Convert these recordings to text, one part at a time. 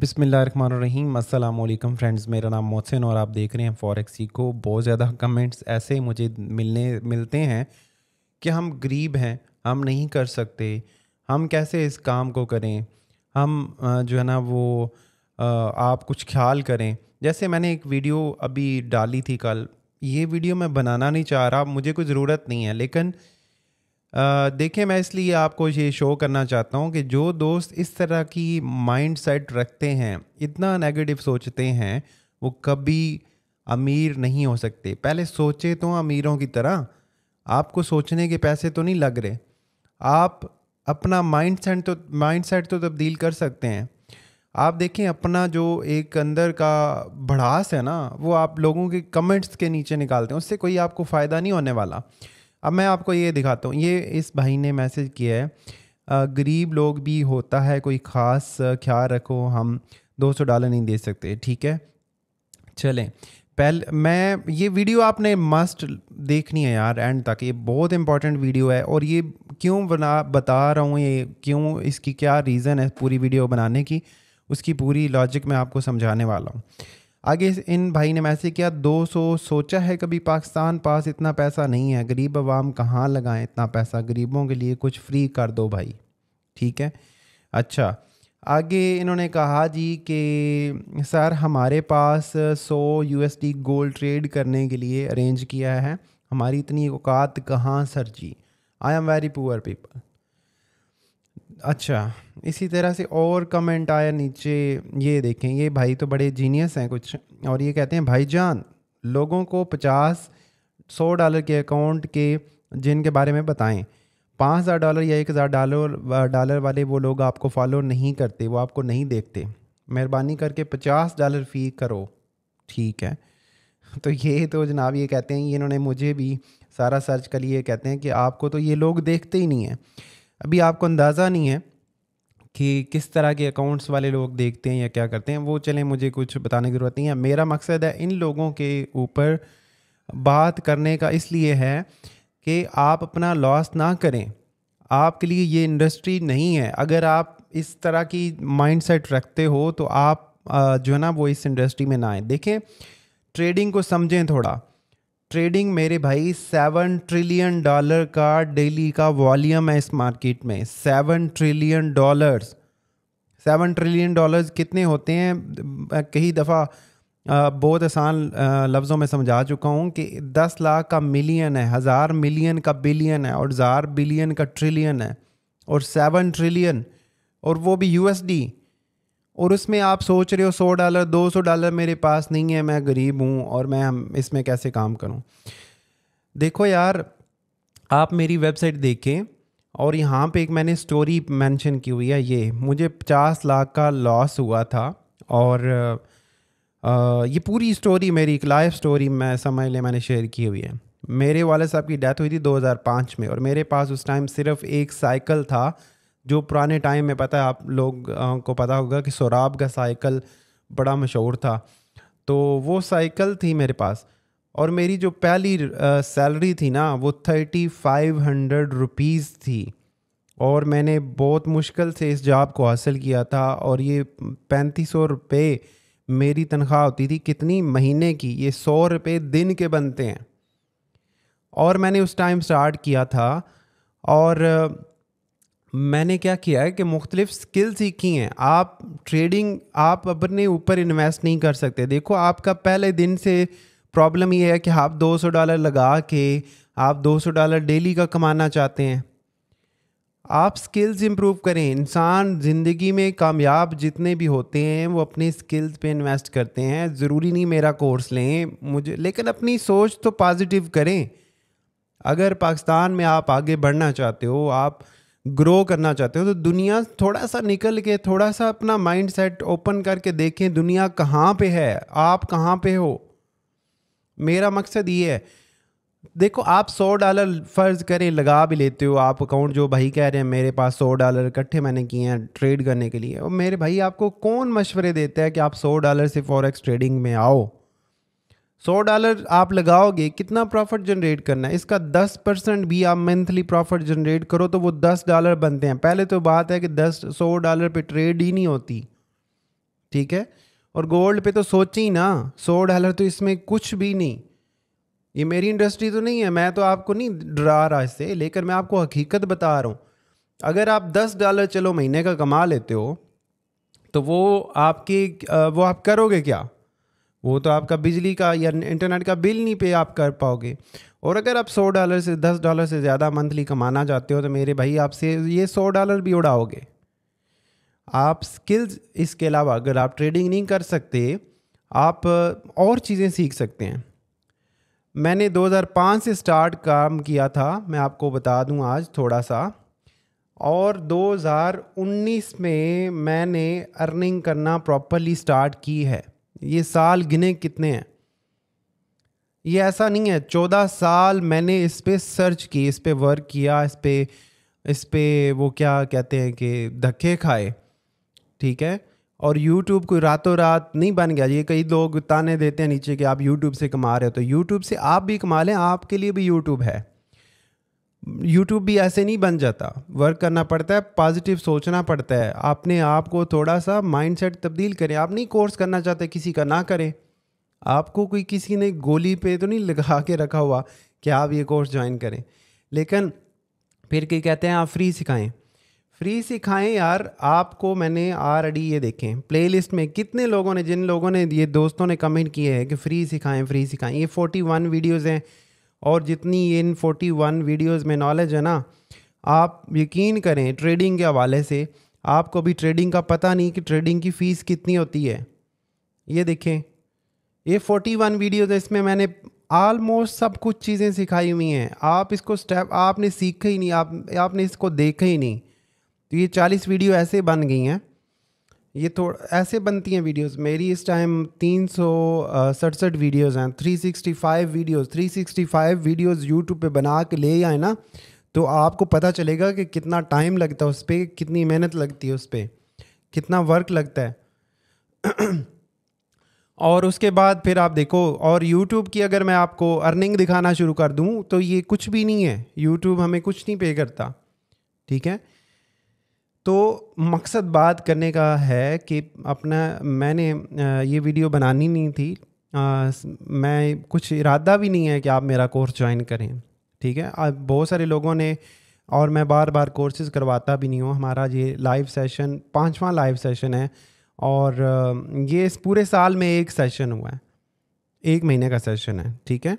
बिसमीम अल्लाम फ्रेंड्स मेरा नाम मोहसिन और आप देख रहे हैं फॉरेक्सी को बहुत ज़्यादा कमेंट्स ऐसे मुझे मिलने मिलते हैं कि हम गरीब हैं हम नहीं कर सकते हम कैसे इस काम को करें हम जो है ना वो आप कुछ ख्याल करें जैसे मैंने एक वीडियो अभी डाली थी कल ये वीडियो मैं बनाना नहीं चाह रहा मुझे कोई ज़रूरत नहीं है लेकिन देखिए मैं इसलिए आपको ये शो करना चाहता हूँ कि जो दोस्त इस तरह की माइंड सेट रखते हैं इतना नेगेटिव सोचते हैं वो कभी अमीर नहीं हो सकते पहले सोचे तो अमीरों की तरह आपको सोचने के पैसे तो नहीं लग रहे आप अपना माइंड सेट तो माइंड सेट तो तब्दील कर सकते हैं आप देखें अपना जो एक अंदर का भड़ास है ना वो आप लोगों के कमेंट्स के नीचे निकालते हैं उससे कोई आपको फ़ायदा नहीं होने वाला अब मैं आपको ये दिखाता हूँ ये इस भाई ने मैसेज किया है गरीब लोग भी होता है कोई ख़ास ख्याल रखो हम 200 डॉलर नहीं दे सकते ठीक है चलें पहले मैं ये वीडियो आपने मस्ट देखनी है यार एंड तक ये बहुत इंपॉर्टेंट वीडियो है और ये क्यों बना बता रहा हूँ ये क्यों इसकी क्या रीज़न है पूरी वीडियो बनाने की उसकी पूरी लॉजिक मैं आपको समझाने वाला हूँ आगे इन भाई ने मैसेज किया दो सो सोचा है कभी पाकिस्तान पास इतना पैसा नहीं है गरीब आवाम कहाँ लगाएं इतना पैसा गरीबों के लिए कुछ फ्री कर दो भाई ठीक है अच्छा आगे इन्होंने कहा जी कि सर हमारे पास 100 यू गोल्ड ट्रेड करने के लिए अरेंज किया है हमारी इतनी औकात कहाँ sir ji I am very poor people अच्छा इसी तरह से और कमेंट आया नीचे ये देखें ये भाई तो बड़े जीनियस हैं कुछ और ये कहते हैं भाईजान लोगों को पचास सौ डॉलर के अकाउंट के जिनके बारे में बताएं पाँच हज़ार डॉलर या एक हज़ार डॉलर डॉलर वाले वो लोग आपको फॉलो नहीं करते वो आपको नहीं देखते मेहरबानी करके पचास डॉलर फ़ी करो ठीक है तो ये तो जनाब ये कहते हैं इन्होंने मुझे भी सारा सर्च कर लिए कहते हैं कि आपको तो ये लोग देखते ही नहीं हैं अभी आपको अंदाज़ा नहीं है कि किस तरह के अकाउंट्स वाले लोग देखते हैं या क्या करते हैं वो चलें मुझे कुछ बताने की ज़रूरत नहीं है मेरा मकसद है इन लोगों के ऊपर बात करने का इसलिए है कि आप अपना लॉस ना करें आपके लिए ये इंडस्ट्री नहीं है अगर आप इस तरह की माइंडसेट रखते हो तो आप जो है ना वो इस इंडस्ट्री में ना आए देखें ट्रेडिंग को समझें थोड़ा ट्रेडिंग मेरे भाई सेवन ट्रिलियन डॉलर का डेली का वॉल्यूम है इस मार्केट में seven trillion dollars seven trillion dollars कितने होते हैं कई दफ़ा बहुत आसान लफ्ज़ों में समझा चुका हूँ कि दस लाख का मिलियन है हज़ार मिलियन का बिलियन है और हज़ार बिलियन का ट्रिलियन है और सेवन ट्रिलियन और वो भी यूएसडी और उसमें आप सोच रहे हो सौ डॉलर दो सौ डॉलर मेरे पास नहीं है मैं गरीब हूँ और मैं हम इसमें कैसे काम करूँ देखो यार आप मेरी वेबसाइट देखें और यहाँ पे एक मैंने स्टोरी मेंशन की हुई है ये मुझे पचास लाख का लॉस हुआ था और आ, ये पूरी स्टोरी मेरी एक लाइफ स्टोरी मैं समझ ले मैंने शेयर की हुई है मेरे वाले साहब की डेथ हुई थी 2005 में और मेरे पास उस टाइम सिर्फ एक साइकिल था जो पुराने टाइम में पता है आप लोग को पता होगा कि सोराब का साइकिल बड़ा मशहूर था तो वो साइकिल थी मेरे पास और मेरी जो पहली सैलरी थी ना वो थर्टी फाइव हंड्रेड रुपीज़ थी और मैंने बहुत मुश्किल से इस जॉब को हासिल किया था और ये पैंतीस सौ रुपये मेरी तनख्वाह होती थी कितनी महीने की ये सौ रुपये दिन के बनते हैं और मैंने उस टाइम स्टार्ट किया था और मैंने क्या किया है कि मुख्तलिफ स्किल सीखी हैं आप ट्रेडिंग आप अपने ऊपर इन्वेस्ट नहीं कर सकते देखो आपका पहले दिन से प्रॉब्लम ये है कि आप 200 डॉलर लगा के आप 200 डॉलर डेली का कमाना चाहते हैं आप स्किल्स इम्प्रूव करें इंसान ज़िंदगी में कामयाब जितने भी होते हैं वो अपनी स्किल्स पे इन्वेस्ट करते हैं ज़रूरी नहीं मेरा कोर्स लें मुझे लेकिन अपनी सोच तो पॉजिटिव करें अगर पाकिस्तान में आप आगे बढ़ना चाहते हो आप ग्रो करना चाहते हो तो दुनिया थोड़ा सा निकल के थोड़ा सा अपना माइंड सेट ओपन करके देखें दुनिया कहाँ पे है आप कहाँ पे हो मेरा मकसद ये है देखो आप सौ डॉलर फ़र्ज़ करें लगा भी लेते हो आप अकाउंट जो भाई कह रहे हैं मेरे पास सौ डॉलर इकट्ठे मैंने किए हैं ट्रेड करने के लिए और मेरे भाई आपको कौन मशवरे देते हैं कि आप सौ डॉलर से फॉरेक्स ट्रेडिंग में आओ सौ डॉलर आप लगाओगे कितना प्रॉफिट जनरेट करना है इसका दस परसेंट भी आप मंथली प्रॉफिट जनरेट करो तो वो दस डॉलर बनते हैं पहले तो बात है कि दस सौ डॉलर पे ट्रेड ही नहीं होती ठीक है और गोल्ड पे तो ही ना सौ डॉलर तो इसमें कुछ भी नहीं ये मेरी इंडस्ट्री तो नहीं है मैं तो आपको नहीं डरा रहा इससे लेकर मैं आपको हकीकत बता रहा हूँ अगर आप दस डॉलर चलो महीने का कमा लेते हो तो वो आपकी वो आप करोगे क्या वो तो आपका बिजली का या इंटरनेट का बिल नहीं पे आप कर पाओगे और अगर आप सौ डॉलर से दस डॉलर से ज़्यादा मंथली कमाना चाहते हो तो मेरे भाई आपसे ये सौ डॉलर भी उड़ाओगे आप स्किल्स इसके अलावा अगर आप ट्रेडिंग नहीं कर सकते आप और चीज़ें सीख सकते हैं मैंने 2005 से स्टार्ट काम किया था मैं आपको बता दूं आज थोड़ा सा और 2019 में मैंने अर्निंग करना प्रॉपरली स्टार्ट की है ये साल गिने कितने हैं ये ऐसा नहीं है चौदह साल मैंने इस पर सर्च की इस पर वर्क किया इस पर इस पर वो क्या कहते हैं कि धक्के खाए ठीक है और यूट्यूब कोई रातों रात नहीं बन गया ये कई लोग ताने देते हैं नीचे कि आप यूट्यूब से कमा रहे हो तो यूट्यूब से आप भी कमा लें आपके लिए भी यूट्यूब है यूट्यूब भी ऐसे नहीं बन जाता वर्क करना पड़ता है पॉजिटिव सोचना पड़ता है आपने आप को थोड़ा सा माइंडसेट तब्दील करें आप नहीं कोर्स करना चाहते किसी का ना करें आपको कोई किसी ने गोली पे तो नहीं लगा के रखा हुआ कि आप ये कोर्स ज्वाइन करें लेकिन फिर क्या कहते हैं आप फ्री सिखाएं फ्री सिखाएं यार आपको मैंने आर अडी ये देखें प्लेलिस्ट में कितने लोगों ने जिन लोगों ने ये दोस्तों ने कमेंट किए हैं कि फ्री सिखाएं फ्री सिखाएं ये 41 वीडियोस हैं और जितनी इन 41 वीडियोस में नॉलेज है ना आप यकीन करें ट्रेडिंग के हवाले से आपको भी ट्रेडिंग का पता नहीं कि ट्रेडिंग की फ़ीस कितनी होती है ये देखें ये 41 वीडियोज़ इसमें मैंने आलमोस्ट सब कुछ चीज़ें सिखाई हुई हैं आप इसको स्टेप आपने सीखा ही नहीं आप आपने इसको देखा ही नहीं तो ये चालीस वीडियो ऐसे बन गई हैं ये थोड़ा ऐसे बनती हैं वीडियोस मेरी इस टाइम तीन सौ सड़सठ वीडियोज़ हैं 365 वीडियोस 365 वीडियोस यूट्यूब पे बना के ले आए ना तो आपको पता चलेगा कि कितना टाइम लगता है उस पर कितनी मेहनत लगती है उस पर कितना वर्क लगता है और उसके बाद फिर आप देखो और YouTube की अगर मैं आपको अर्निंग दिखाना शुरू कर दूं तो ये कुछ भी नहीं है YouTube हमें कुछ नहीं पे करता ठीक है तो मकसद बात करने का है कि अपना मैंने ये वीडियो बनानी नहीं थी आ, मैं कुछ इरादा भी नहीं है कि आप मेरा कोर्स ज्वाइन करें ठीक है बहुत सारे लोगों ने और मैं बार बार कोर्सेज करवाता भी नहीं हूँ हमारा ये लाइव सेशन पाँचवा लाइव सेशन है और ये इस पूरे साल में एक सेशन हुआ है एक महीने का सेशन है ठीक है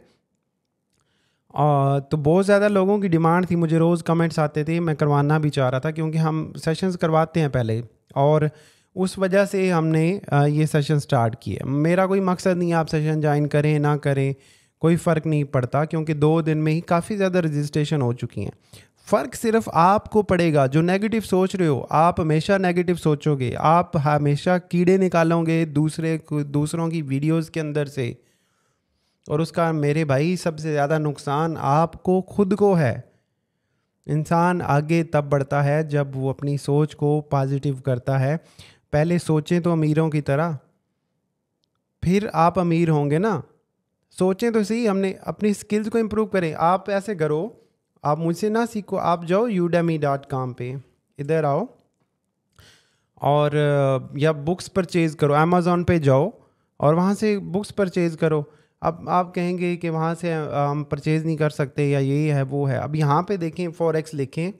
और तो बहुत ज़्यादा लोगों की डिमांड थी मुझे रोज़ कमेंट्स आते थे मैं करवाना भी चाह रहा था क्योंकि हम सेशंस करवाते हैं पहले और उस वजह से हमने ये सेशन स्टार्ट किए मेरा कोई मकसद नहीं आप सेशन ज्वाइन करें ना करें कोई फ़र्क नहीं पड़ता क्योंकि दो दिन में ही काफ़ी ज़्यादा रजिस्ट्रेशन हो चुकी हैं फ़र्क सिर्फ आपको पड़ेगा जो नेगेटिव सोच रहे हो आप हमेशा नेगेटिव सोचोगे आप हमेशा कीड़े निकालोगे दूसरे दूसरों की वीडियोस के अंदर से और उसका मेरे भाई सबसे ज़्यादा नुकसान आपको खुद को है इंसान आगे तब बढ़ता है जब वो अपनी सोच को पॉजिटिव करता है पहले सोचें तो अमीरों की तरह फिर आप अमीर होंगे ना सोचें तो सही हमने अपनी स्किल्स को इम्प्रूव करें आप ऐसे करो आप मुझसे ना सीखो आप जाओ यूडेमी डॉट कॉम पर इधर आओ और या बुक्स परचेज़ करो अमेज़ोन पे जाओ और वहाँ से बुक्स परचेज़ करो अब आप कहेंगे कि वहाँ से हम परचेज़ नहीं कर सकते या ये है वो है अब यहाँ पे देखें फॉरेक्स लिखें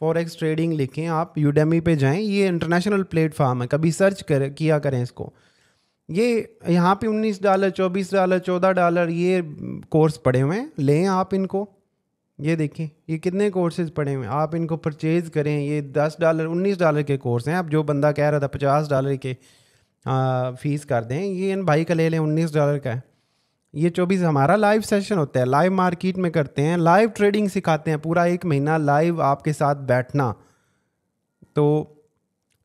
फॉरेक्स ट्रेडिंग लिखें आप यूडेमी पे जाएं ये इंटरनेशनल प्लेटफार्म है कभी सर्च कर किया करें इसको ये यहाँ पे 19 डॉलर 24 डॉलर 14 डॉलर ये कोर्स पड़े हुए हैं लें आप इनको ये देखें ये कितने कोर्सेज पड़े हुए हैं आप इनको परचेज़ करें ये दस डॉलर उन्नीस डॉलर के कोर्स हैं अब जो बंदा कह रहा था पचास डॉलर के आ, फीस कर दें ये इन भाई का ले लें उन्नीस डॉलर का है ये चौबीस हमारा लाइव सेशन होता है लाइव मार्केट में करते हैं लाइव ट्रेडिंग सिखाते हैं पूरा एक महीना लाइव आपके साथ बैठना तो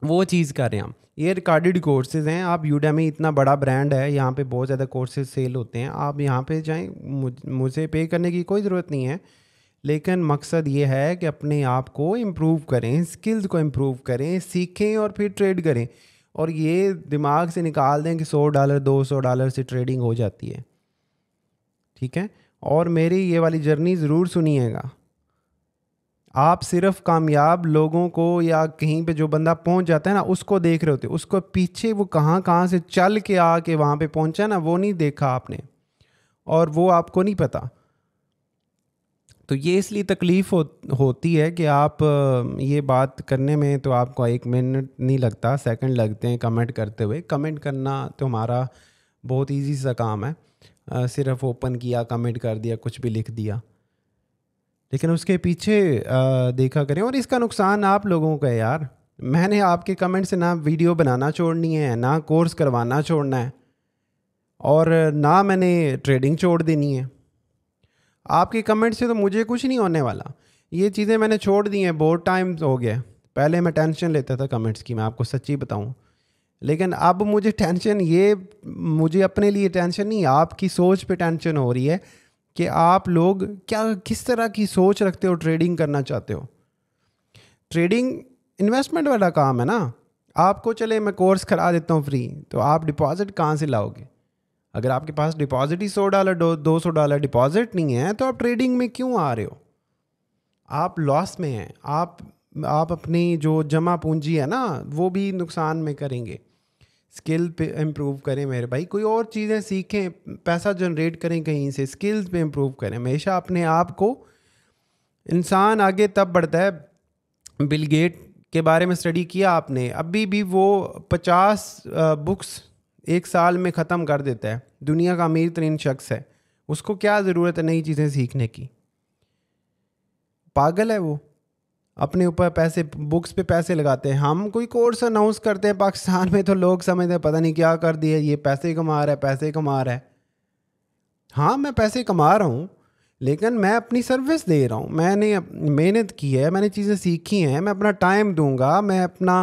वो चीज़ कर रहे हैं हम ये रिकॉर्डेड कोर्सेज़ हैं आप यूडा में इतना बड़ा ब्रांड है यहाँ पे बहुत ज़्यादा कोर्सेज सेल होते हैं आप यहाँ पे जाएं मुझे पे करने की कोई ज़रूरत नहीं है लेकिन मकसद ये है कि अपने आप को इम्प्रूव करें स्किल्स को इम्प्रूव करें सीखें और फिर ट्रेड करें और ये दिमाग से निकाल दें कि सौ डॉलर दो सौ डॉलर से ट्रेडिंग हो जाती है ठीक है और मेरी ये वाली जर्नी ज़रूर सुनिएगा आप सिर्फ कामयाब लोगों को या कहीं पे जो बंदा पहुंच जाता है ना उसको देख रहे होते उसको पीछे वो कहाँ कहाँ से चल के आके वहाँ पे पहुँचा ना वो नहीं देखा आपने और वो आपको नहीं पता तो ये इसलिए तकलीफ़ हो, होती है कि आप ये बात करने में तो आपको एक मिनट नहीं लगता सेकंड लगते हैं कमेंट करते हुए कमेंट करना तो हमारा बहुत इजी सा काम है सिर्फ ओपन किया कमेंट कर दिया कुछ भी लिख दिया लेकिन उसके पीछे देखा करें और इसका नुकसान आप लोगों का है यार मैंने आपके कमेंट से ना वीडियो बनाना छोड़नी है ना कोर्स करवाना छोड़ना है और ना मैंने ट्रेडिंग छोड़ देनी है आपके कमेंट से तो मुझे कुछ नहीं होने वाला ये चीज़ें मैंने छोड़ दी हैं बहुत टाइम हो गया पहले मैं टेंशन लेता था कमेंट्स की मैं आपको सच्ची बताऊँ लेकिन अब मुझे टेंशन ये मुझे अपने लिए टेंशन नहीं आपकी सोच पे टेंशन हो रही है कि आप लोग क्या किस तरह की सोच रखते हो ट्रेडिंग करना चाहते हो ट्रेडिंग इन्वेस्टमेंट वाला काम है ना आपको चले मैं कोर्स करा देता हूँ फ्री तो आप डिपॉजिट कहाँ से लाओगे अगर आपके पास डिपॉजिट ही सौ डॉलर दो सौ डॉलर डिपॉजिट नहीं है तो आप ट्रेडिंग में क्यों आ रहे हो आप लॉस में हैं आप आप अपनी जो जमा पूंजी है ना वो भी नुकसान में करेंगे स्किल पे इम्प्रूव करें मेरे भाई कोई और चीज़ें सीखें पैसा जनरेट करें कहीं से स्किल्स पे इम्प्रूव करें हमेशा अपने आप को इंसान आगे तब बढ़ता है बिल गेट के बारे में स्टडी किया आपने अभी भी वो पचास बुक्स एक साल में ख़त्म कर देता है दुनिया का अमीर तरीन शख्स है उसको क्या ज़रूरत है नई चीज़ें सीखने की पागल है वो अपने ऊपर पैसे बुक्स पे पैसे लगाते हैं हम कोई कोर्स अनाउंस करते हैं पाकिस्तान में तो लोग समझते हैं पता नहीं क्या कर दिया ये पैसे कमा रहा है पैसे कमा रहा है हाँ मैं पैसे कमा रहा हूँ लेकिन मैं अपनी सर्विस दे रहा हूँ मैंने मेहनत की है मैंने चीज़ें सीखी हैं मैं अपना टाइम दूंगा मैं अपना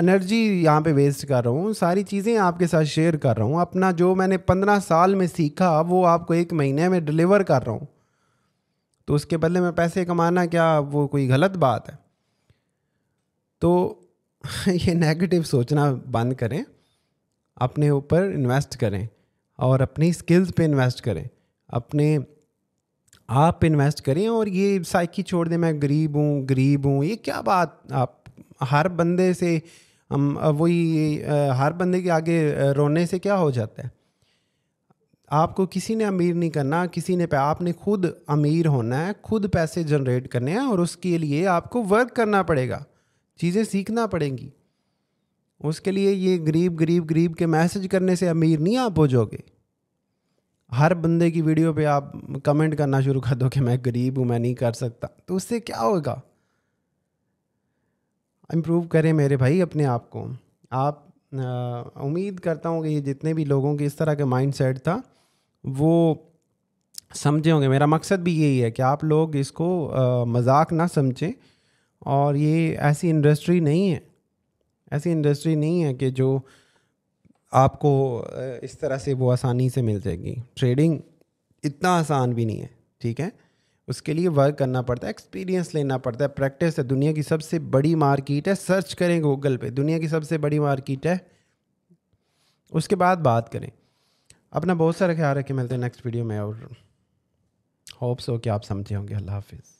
एनर्जी यहाँ पे वेस्ट कर रहा हूँ सारी चीज़ें आपके साथ शेयर कर रहा हूँ अपना जो मैंने पंद्रह साल में सीखा वो आपको एक महीने में डिलीवर कर रहा हूँ तो उसके बदले में पैसे कमाना क्या वो कोई गलत बात है तो ये नेगेटिव सोचना बंद करें अपने ऊपर इन्वेस्ट करें और अपनी स्किल्स पे इन्वेस्ट करें अपने आप इन्वेस्ट करें और ये साइकी छोड़ दें मैं गरीब हूँ गरीब हूँ ये क्या बात आप हर बंदे से हम वही हर बंदे के आगे रोने से क्या हो जाता है आपको किसी ने अमीर नहीं करना किसी ने आपने खुद अमीर होना है खुद पैसे जनरेट करने हैं और उसके लिए आपको वर्क करना पड़ेगा चीज़ें सीखना पड़ेंगी उसके लिए ये गरीब गरीब गरीब के मैसेज करने से अमीर नहीं आप हो जाओगे हर बंदे की वीडियो पे आप कमेंट करना शुरू कर दो कि मैं गरीब हूँ मैं नहीं कर सकता तो उससे क्या होगा इम्प्रूव करें मेरे भाई अपने आप को आप उम्मीद करता हूँ कि ये जितने भी लोगों के इस तरह का माइंड सेट था वो समझे होंगे मेरा मकसद भी यही है कि आप लोग इसको मजाक ना समझें और ये ऐसी इंडस्ट्री नहीं है ऐसी इंडस्ट्री नहीं है कि जो आपको इस तरह से वो आसानी से मिल जाएगी ट्रेडिंग इतना आसान भी नहीं है ठीक है उसके लिए वर्क करना पड़ता है एक्सपीरियंस लेना पड़ता है प्रैक्टिस है दुनिया की सबसे बड़ी मार्केट है सर्च करें गूगल पे दुनिया की सबसे बड़ी मार्केट है उसके बाद बात करें अपना बहुत सारा ख्याल रखे मिलते हैं नेक्स्ट वीडियो में और होप्स हो कि आप समझे होंगे अल्लाह हाफिज़